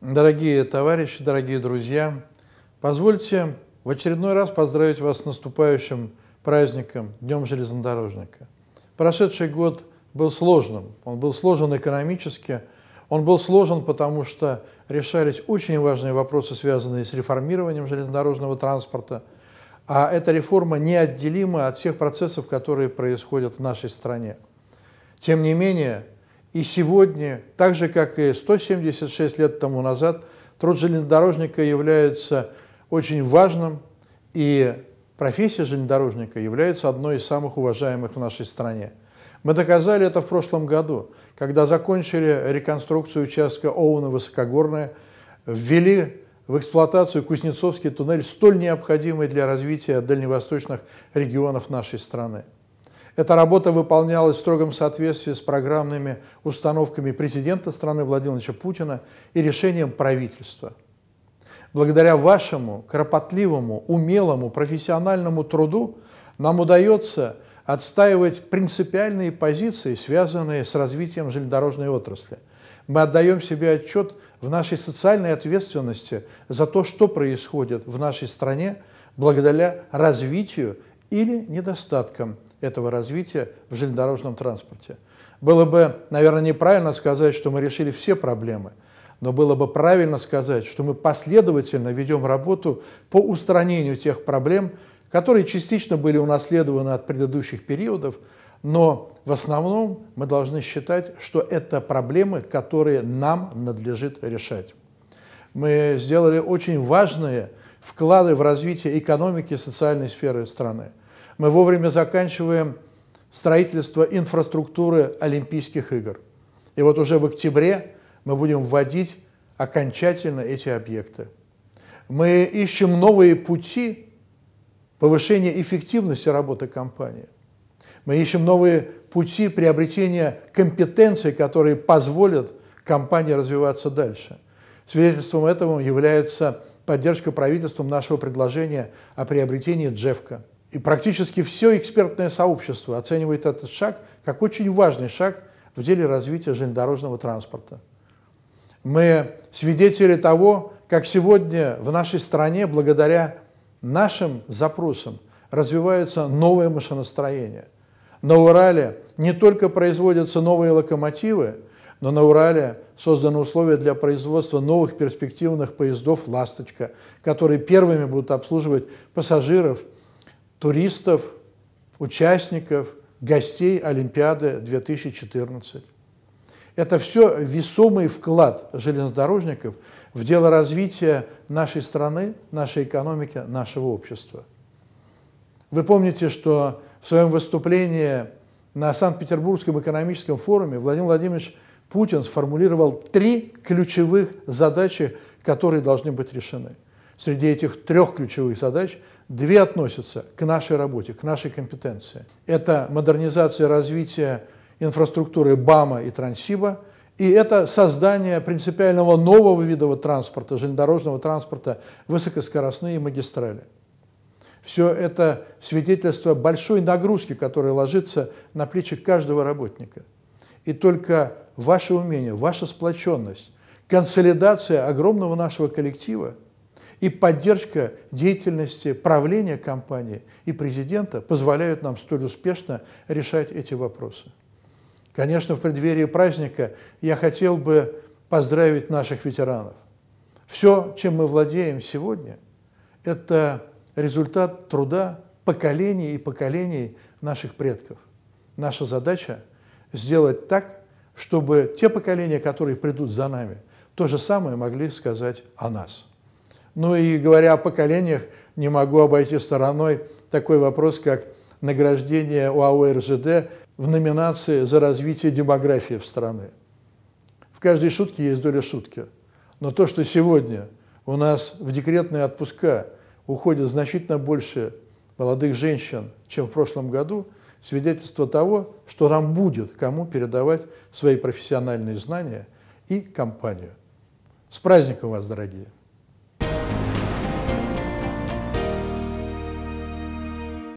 Дорогие товарищи, дорогие друзья, позвольте в очередной раз поздравить вас с наступающим праздником Днем железнодорожника. Прошедший год был сложным, он был сложен экономически, он был сложен, потому что решались очень важные вопросы, связанные с реформированием железнодорожного транспорта, а эта реформа неотделима от всех процессов, которые происходят в нашей стране. Тем не менее, и сегодня, так же как и 176 лет тому назад, труд железнодорожника является очень важным, и профессия железнодорожника является одной из самых уважаемых в нашей стране. Мы доказали это в прошлом году, когда закончили реконструкцию участка Оуна-Высокогорная, ввели в эксплуатацию Кузнецовский туннель, столь необходимый для развития дальневосточных регионов нашей страны. Эта работа выполнялась в строгом соответствии с программными установками президента страны Владимира Путина и решением правительства. Благодаря вашему кропотливому, умелому, профессиональному труду нам удается отстаивать принципиальные позиции, связанные с развитием железнодорожной отрасли. Мы отдаем себе отчет в нашей социальной ответственности за то, что происходит в нашей стране благодаря развитию или недостаткам – этого развития в железнодорожном транспорте. Было бы, наверное, неправильно сказать, что мы решили все проблемы, но было бы правильно сказать, что мы последовательно ведем работу по устранению тех проблем, которые частично были унаследованы от предыдущих периодов, но в основном мы должны считать, что это проблемы, которые нам надлежит решать. Мы сделали очень важные вклады в развитие экономики и социальной сферы страны мы вовремя заканчиваем строительство инфраструктуры Олимпийских игр. И вот уже в октябре мы будем вводить окончательно эти объекты. Мы ищем новые пути повышения эффективности работы компании. Мы ищем новые пути приобретения компетенций, которые позволят компании развиваться дальше. Свидетельством этого является поддержка правительством нашего предложения о приобретении Джефка – и практически все экспертное сообщество оценивает этот шаг как очень важный шаг в деле развития железнодорожного транспорта. Мы свидетели того, как сегодня в нашей стране, благодаря нашим запросам, развивается новое машиностроение. На Урале не только производятся новые локомотивы, но на Урале созданы условия для производства новых перспективных поездов «Ласточка», которые первыми будут обслуживать пассажиров – туристов, участников, гостей Олимпиады 2014. Это все весомый вклад железнодорожников в дело развития нашей страны, нашей экономики, нашего общества. Вы помните, что в своем выступлении на Санкт-Петербургском экономическом форуме Владимир Владимирович Путин сформулировал три ключевых задачи, которые должны быть решены – Среди этих трех ключевых задач две относятся к нашей работе, к нашей компетенции. Это модернизация и развитие инфраструктуры БАМа и Трансиба, и это создание принципиального нового вида транспорта, железнодорожного транспорта, высокоскоростные магистрали. Все это свидетельство большой нагрузки, которая ложится на плечи каждого работника. И только ваше умение, ваша сплоченность, консолидация огромного нашего коллектива – и поддержка деятельности правления компании и президента позволяют нам столь успешно решать эти вопросы. Конечно, в преддверии праздника я хотел бы поздравить наших ветеранов. Все, чем мы владеем сегодня, это результат труда поколений и поколений наших предков. Наша задача – сделать так, чтобы те поколения, которые придут за нами, то же самое могли сказать о нас – ну и говоря о поколениях, не могу обойти стороной такой вопрос, как награждение УАО РЖД в номинации за развитие демографии в страны. В каждой шутке есть доля шутки. Но то, что сегодня у нас в декретные отпуска уходит значительно больше молодых женщин, чем в прошлом году, свидетельство того, что нам будет кому передавать свои профессиональные знания и компанию. С праздником вас, дорогие!